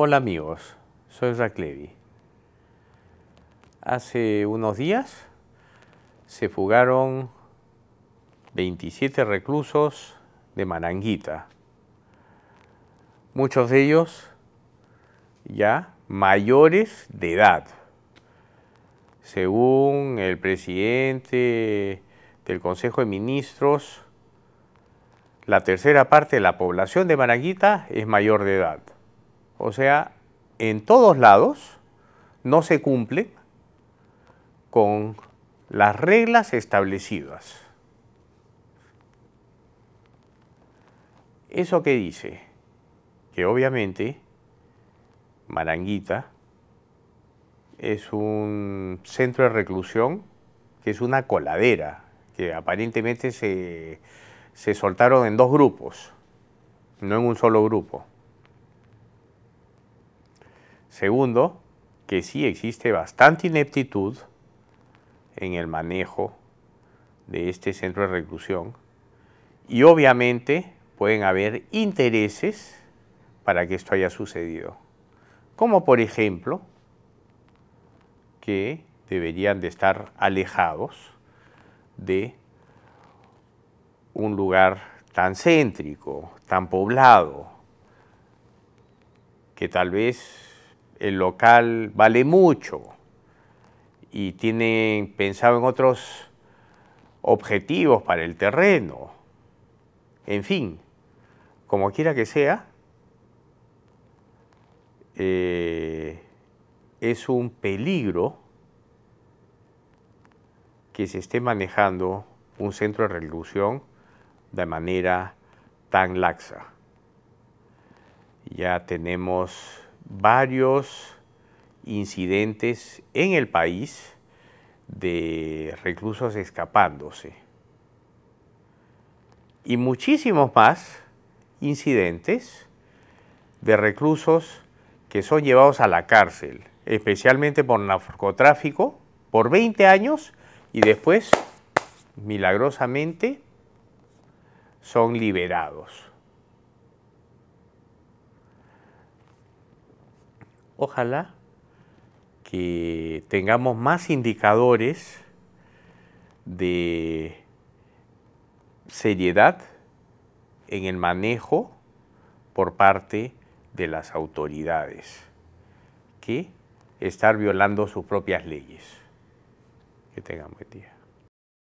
Hola amigos, soy Raclevi. Hace unos días se fugaron 27 reclusos de Maranguita. Muchos de ellos ya mayores de edad. Según el presidente del Consejo de Ministros, la tercera parte de la población de Maranguita es mayor de edad. O sea, en todos lados no se cumple con las reglas establecidas. ¿Eso qué dice? Que obviamente Maranguita es un centro de reclusión que es una coladera, que aparentemente se, se soltaron en dos grupos, no en un solo grupo. Segundo, que sí existe bastante ineptitud en el manejo de este centro de reclusión y obviamente pueden haber intereses para que esto haya sucedido, como por ejemplo que deberían de estar alejados de un lugar tan céntrico, tan poblado, que tal vez el local vale mucho y tienen pensado en otros objetivos para el terreno. En fin, como quiera que sea, eh, es un peligro que se esté manejando un centro de reclusión de manera tan laxa. Ya tenemos varios incidentes en el país de reclusos escapándose y muchísimos más incidentes de reclusos que son llevados a la cárcel, especialmente por narcotráfico, por 20 años y después, milagrosamente, son liberados. ojalá que tengamos más indicadores de seriedad en el manejo por parte de las autoridades que estar violando sus propias leyes. Que tengamos buen día.